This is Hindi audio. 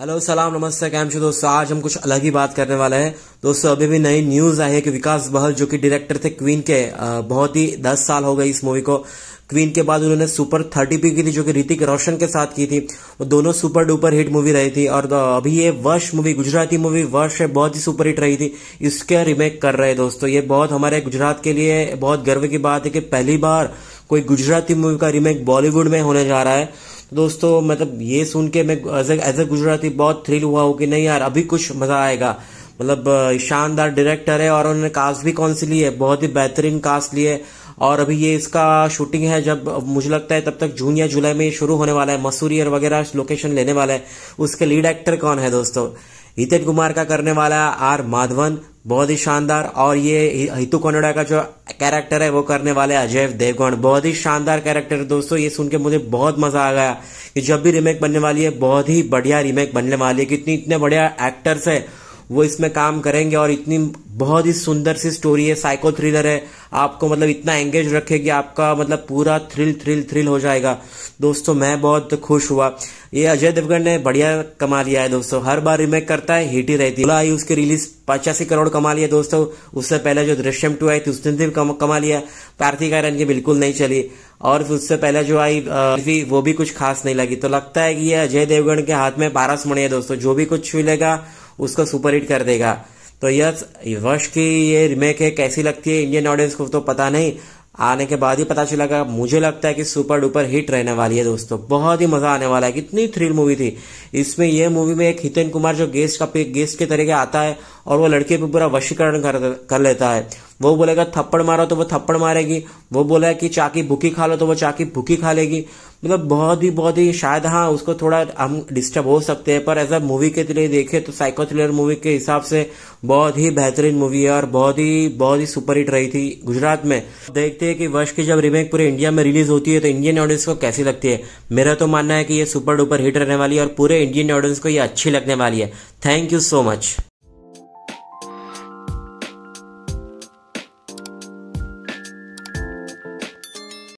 हेलो सलाम नमस्ते कैम शो दोस्तों आज हम कुछ अलग ही बात करने वाले हैं दोस्तों अभी भी नई न्यूज़ आई है कि विकास बहल जो कि डायरेक्टर थे क्वीन के बहुत ही दस साल हो गए इस मूवी को क्वीन के बाद उन्होंने सुपर थर्टी पी की थी जो कि ऋतिक रोशन के साथ की थी वो दोनों सुपर डुपर हिट मूवी रही थी और अभी ये वर्ष मूवी गुजराती मूवी वर्ष है बहुत ही सुपर हिट रही थी इसके रिमेक कर रहे दोस्तों ये बहुत हमारे गुजरात के लिए बहुत गर्व की बात है कि पहली बार कोई गुजराती मूवी का रिमेक बॉलीवुड में होने जा रहा है दोस्तों मतलब ये सुन के मैं एज ए गुजराती बहुत थ्रिल हुआ हूँ कि नहीं यार अभी कुछ मज़ा आएगा मतलब शानदार डायरेक्टर है और उन्होंने कास्ट भी कौन सी ली है बहुत ही बेहतरीन कास्ट ली है और अभी ये इसका शूटिंग है जब मुझे लगता है तब तक जून या जुलाई में ये शुरू होने वाला है मसूरी और वगैरह लोकेशन लेने वाला है उसके लीड एक्टर कौन है दोस्तों हितेश कुमार का करने वाला आर माधवन बहुत ही शानदार और ये हितु कोनोडा का जो कैरेक्टर है वो करने वाले अजय देवगण बहुत ही शानदार कैरेक्टर है दोस्तों ये सुन के मुझे बहुत मजा आ गया कि जब भी रिमेक बनने वाली है बहुत ही बढ़िया रिमेक बनने वाली है कितनी इतने बढ़िया एक्टर्स है वो इसमें काम करेंगे और इतनी बहुत ही सुंदर सी स्टोरी है साइको थ्रिलर है आपको मतलब इतना एंगेज रखेगी आपका मतलब पूरा थ्रिल थ्रिल थ्रिल हो जाएगा दोस्तों मैं बहुत खुश हुआ ये अजय देवगन ने बढ़िया कमा लिया है दोस्तों हर बार रिमेक करता है हिट ही रहती है आई उसकी रिलीज पचासी करोड़ कमा लिया दोस्तों उससे पहले जो दृश्यम टू आई थी उसने भी कमा लिया पार्थी आयरन की बिल्कुल नहीं चली और उससे पहले जो आई भी वो भी कुछ खास नहीं लगी तो लगता है कि ये अजय देवगन के हाथ में बारह मणि है दोस्तों जो भी कुछ मिलेगा उसको सुपर हिट कर देगा तो यस वर्ष की ये रिमेक है कैसी लगती है इंडियन ऑडियंस को तो पता नहीं आने के बाद ही पता चलेगा मुझे लगता है कि सुपर डुपर हिट रहने वाली है दोस्तों बहुत ही मजा आने वाला है कितनी थ्रिल मूवी थी इसमें यह मूवी में एक हितेन कुमार जो गेस्ट का गेस्ट के तरीके आता है और वो लड़के पे पूरा वशीकरण कर, कर लेता है वो बोलेगा थप्पड़ मारो तो वो थप्पड़ मारेगी वो बोला कि चाकी भूखी खा लो तो वो चाकी भूखी खा लेगी मतलब बहुत ही बहुत ही शायद हाँ उसको थोड़ा हम डिस्टर्ब हो सकते हैं पर एज अ मूवी के लिए देखे तो साइको थ्रिलर मूवी के हिसाब से बहुत ही बेहतरीन मूवी है और बहुत ही बहुत ही सुपर हिट रही थी गुजरात में देखते हैं कि वर्ष की जब रिमेक पूरे इंडिया में रिलीज होती है तो इंडियन ऑडियंस को कैसी लगती है मेरा तो मानना है कि ये सुपर डुपर हिट रहने वाली है और पूरे इंडियन ऑडियंस को ये अच्छी लगने वाली है थैंक यू सो मच